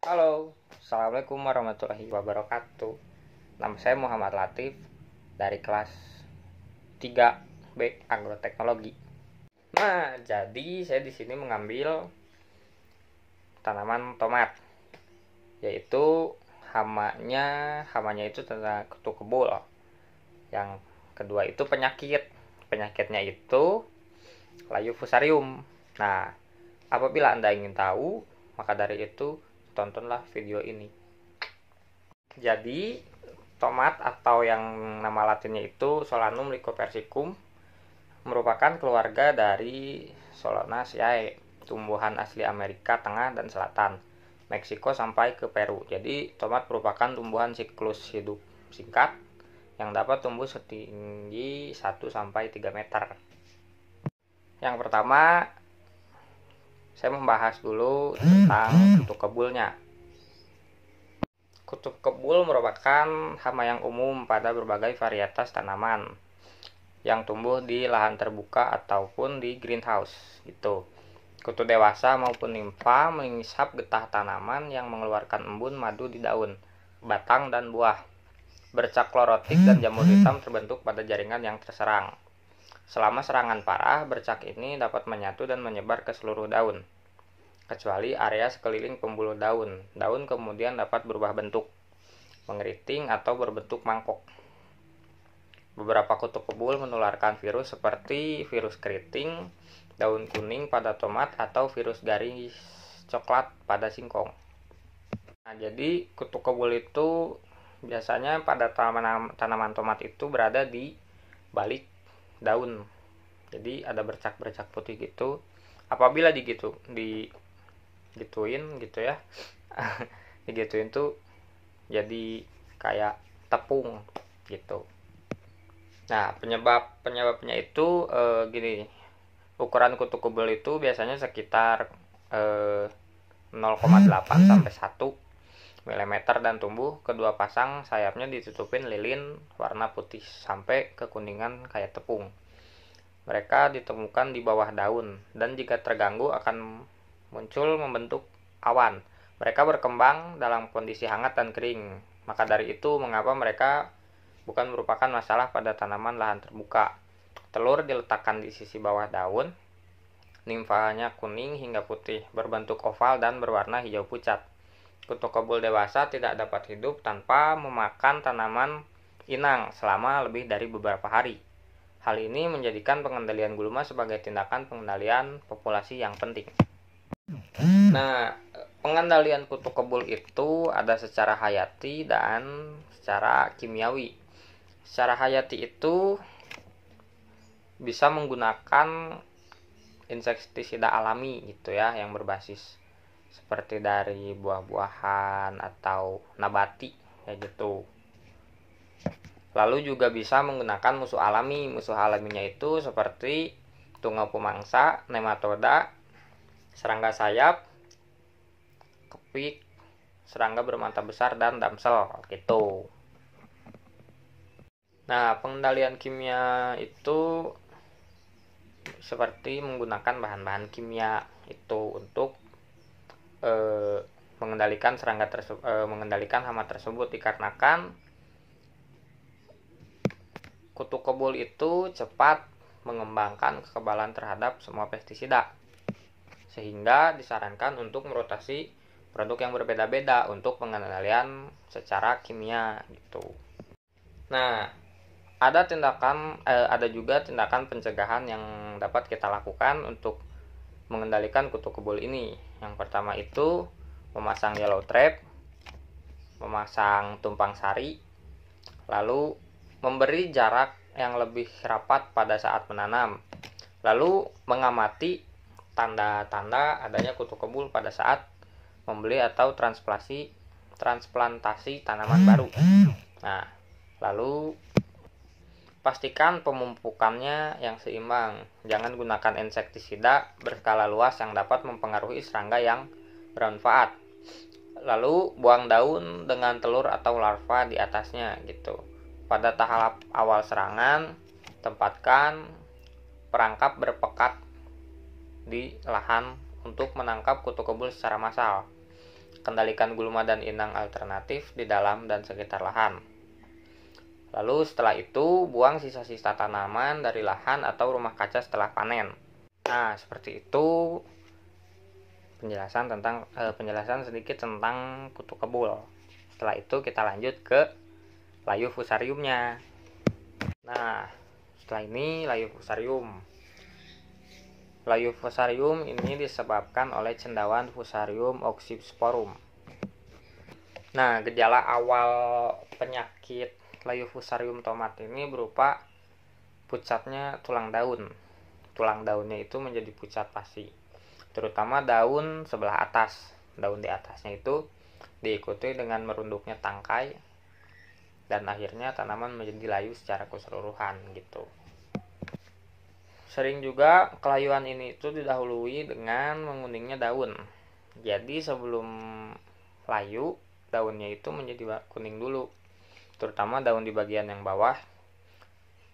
Halo, Assalamualaikum warahmatullahi wabarakatuh Nama saya Muhammad Latif dari kelas 3B Agroteknologi Nah, jadi saya di sini mengambil tanaman tomat yaitu hamanya hamanya itu tentang kutu kebul yang kedua itu penyakit penyakitnya itu layu fusarium nah apabila anda ingin tahu maka dari itu tontonlah video ini. Jadi, tomat atau yang nama latinnya itu Solanum lycopersicum merupakan keluarga dari Solanaceae, tumbuhan asli Amerika Tengah dan Selatan, Meksiko sampai ke Peru. Jadi, tomat merupakan tumbuhan siklus hidup singkat yang dapat tumbuh setinggi 1 sampai 3 meter. Yang pertama, saya membahas dulu tentang hmm. kutub kebulnya. Kutub kebul merupakan hama yang umum pada berbagai varietas tanaman yang tumbuh di lahan terbuka ataupun di greenhouse gitu. Kutu dewasa maupun nimfa mengisap getah tanaman yang mengeluarkan embun madu di daun, batang dan buah. Bercak klorotik dan hmm. jamur hitam hmm. terbentuk pada jaringan yang terserang. Selama serangan parah, bercak ini dapat menyatu dan menyebar ke seluruh daun, kecuali area sekeliling pembuluh daun. Daun kemudian dapat berubah bentuk, mengeriting atau berbentuk mangkok. Beberapa kutub kebul menularkan virus seperti virus keriting, daun kuning pada tomat, atau virus garis coklat pada singkong. Nah, jadi kutu kebul itu biasanya pada tanaman, tanaman tomat itu berada di balik daun jadi ada bercak-bercak putih gitu apabila digitu di gituin gitu ya digituin tuh jadi kayak tepung gitu nah penyebab penyebabnya itu e, gini ukuran kutu kubel itu biasanya sekitar e, eh, 0,8 sampai 1 mm dan tumbuh, kedua pasang sayapnya ditutupin lilin warna putih sampai kekuningan kayak tepung. Mereka ditemukan di bawah daun dan jika terganggu akan muncul membentuk awan. Mereka berkembang dalam kondisi hangat dan kering. Maka dari itu mengapa mereka bukan merupakan masalah pada tanaman lahan terbuka. Telur diletakkan di sisi bawah daun, nimfanya kuning hingga putih, berbentuk oval dan berwarna hijau pucat. Kutu kebul dewasa tidak dapat hidup tanpa memakan tanaman inang selama lebih dari beberapa hari. Hal ini menjadikan pengendalian gulma sebagai tindakan pengendalian populasi yang penting. Nah, pengendalian kutu kebul itu ada secara hayati dan secara kimiawi. Secara hayati itu bisa menggunakan insektisida alami gitu ya yang berbasis seperti dari buah-buahan atau nabati kayak gitu. Lalu juga bisa menggunakan musuh alami. Musuh alaminya itu seperti tungau pemangsa, nematoda, serangga sayap, kepik, serangga bermata besar dan damsel gitu. Nah, pengendalian kimia itu seperti menggunakan bahan-bahan kimia itu untuk e, mengendalikan serangga tersebut e, eh, mengendalikan hama tersebut dikarenakan kutu kebul itu cepat mengembangkan kekebalan terhadap semua pestisida sehingga disarankan untuk merotasi produk yang berbeda-beda untuk pengendalian secara kimia gitu. Nah, ada tindakan eh, ada juga tindakan pencegahan yang dapat kita lakukan untuk mengendalikan kutu kebul ini yang pertama itu memasang yellow trap, memasang tumpang sari, lalu memberi jarak yang lebih rapat pada saat menanam. Lalu mengamati tanda-tanda adanya kutu kebul pada saat membeli atau transplantasi tanaman baru. Nah, lalu Pastikan pemupukannya yang seimbang. Jangan gunakan insektisida berskala luas yang dapat mempengaruhi serangga yang bermanfaat. Lalu buang daun dengan telur atau larva di atasnya gitu. Pada tahap awal serangan, tempatkan perangkap berpekat di lahan untuk menangkap kutu kebul secara massal. Kendalikan gulma dan inang alternatif di dalam dan sekitar lahan. Lalu setelah itu buang sisa-sisa tanaman dari lahan atau rumah kaca setelah panen. Nah, seperti itu penjelasan tentang eh, penjelasan sedikit tentang kutu kebul. Setelah itu kita lanjut ke layu fusariumnya. Nah, setelah ini layu fusarium. Layu fusarium ini disebabkan oleh cendawan fusarium oxysporum. Nah, gejala awal penyakit Layu Fusarium tomat ini berupa pucatnya tulang daun. Tulang daunnya itu menjadi pucat pasti, terutama daun sebelah atas. Daun di atasnya itu diikuti dengan merunduknya tangkai dan akhirnya tanaman menjadi layu secara keseluruhan gitu. Sering juga kelayuan ini itu didahului dengan menguningnya daun. Jadi sebelum layu, daunnya itu menjadi kuning dulu terutama daun di bagian yang bawah.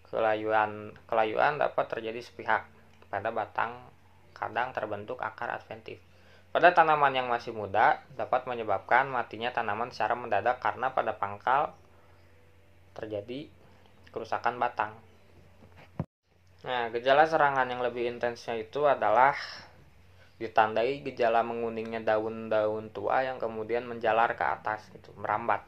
Kelayuan kelayuan dapat terjadi sepihak pada batang kadang terbentuk akar adventif. Pada tanaman yang masih muda dapat menyebabkan matinya tanaman secara mendadak karena pada pangkal terjadi kerusakan batang. Nah, gejala serangan yang lebih intensnya itu adalah ditandai gejala menguningnya daun-daun tua yang kemudian menjalar ke atas itu merambat.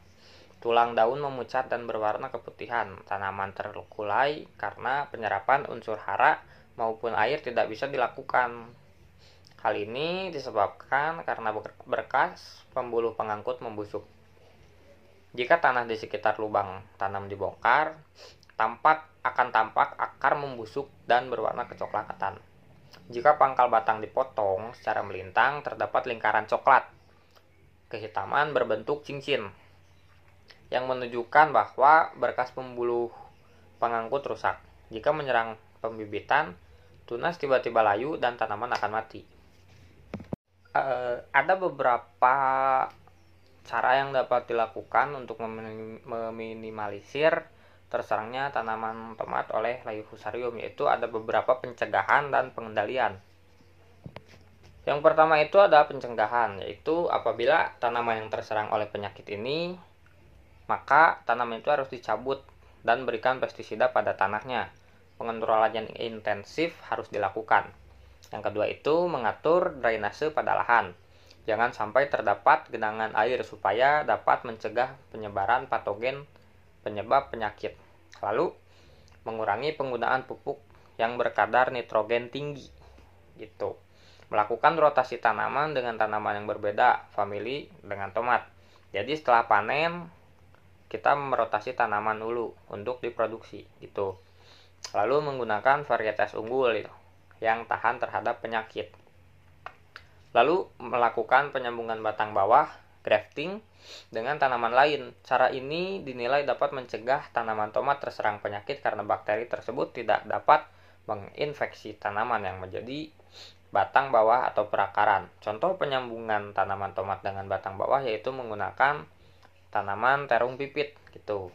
Tulang daun memucat dan berwarna keputihan. Tanaman terkulai karena penyerapan unsur hara maupun air tidak bisa dilakukan. Hal ini disebabkan karena berkas pembuluh pengangkut membusuk. Jika tanah di sekitar lubang tanam dibongkar, tampak akan tampak akar membusuk dan berwarna kecoklatan. Jika pangkal batang dipotong secara melintang, terdapat lingkaran coklat. Kehitaman berbentuk cincin yang menunjukkan bahwa berkas pembuluh pengangkut rusak. Jika menyerang pembibitan, tunas tiba-tiba layu dan tanaman akan mati. Uh, ada beberapa cara yang dapat dilakukan untuk meminimalisir terserangnya tanaman tomat oleh layu fusarium yaitu ada beberapa pencegahan dan pengendalian. Yang pertama itu ada pencegahan yaitu apabila tanaman yang terserang oleh penyakit ini maka tanaman itu harus dicabut dan berikan pestisida pada tanahnya. Pengontrolan yang intensif harus dilakukan. Yang kedua itu mengatur drainase pada lahan. Jangan sampai terdapat genangan air supaya dapat mencegah penyebaran patogen penyebab penyakit. Lalu mengurangi penggunaan pupuk yang berkadar nitrogen tinggi. Gitu. Melakukan rotasi tanaman dengan tanaman yang berbeda, famili dengan tomat. Jadi setelah panen, kita merotasi tanaman dulu untuk diproduksi gitu. Lalu menggunakan varietas unggul gitu, yang tahan terhadap penyakit. Lalu melakukan penyambungan batang bawah grafting dengan tanaman lain. Cara ini dinilai dapat mencegah tanaman tomat terserang penyakit karena bakteri tersebut tidak dapat menginfeksi tanaman yang menjadi batang bawah atau perakaran. Contoh penyambungan tanaman tomat dengan batang bawah yaitu menggunakan tanaman terung pipit gitu.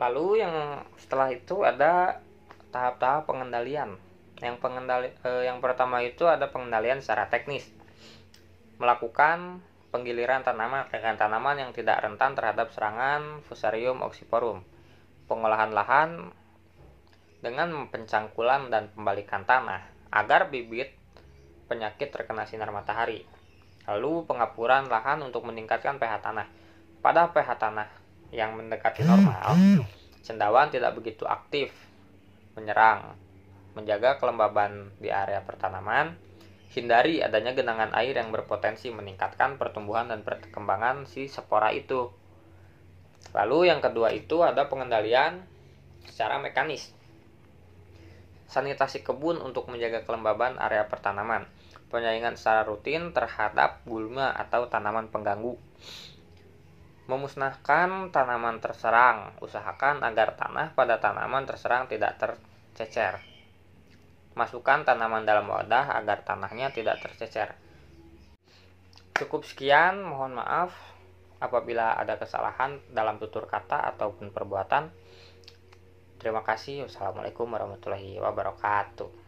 Lalu yang setelah itu ada tahap-tahap pengendalian. Yang pengendali eh, yang pertama itu ada pengendalian secara teknis. Melakukan penggiliran tanaman dengan tanaman yang tidak rentan terhadap serangan Fusarium oxyporum. Pengolahan lahan dengan pencangkulan dan pembalikan tanah agar bibit penyakit terkena sinar matahari. Lalu pengapuran lahan untuk meningkatkan pH tanah. Pada pH tanah yang mendekati normal, cendawan tidak begitu aktif menyerang. Menjaga kelembaban di area pertanaman, hindari adanya genangan air yang berpotensi meningkatkan pertumbuhan dan perkembangan si spora itu. Lalu yang kedua itu ada pengendalian secara mekanis. Sanitasi kebun untuk menjaga kelembaban area pertanaman penyaingan secara rutin terhadap gulma atau tanaman pengganggu. Memusnahkan tanaman terserang, usahakan agar tanah pada tanaman terserang tidak tercecer. Masukkan tanaman dalam wadah agar tanahnya tidak tercecer. Cukup sekian, mohon maaf apabila ada kesalahan dalam tutur kata ataupun perbuatan. Terima kasih. Wassalamualaikum warahmatullahi wabarakatuh.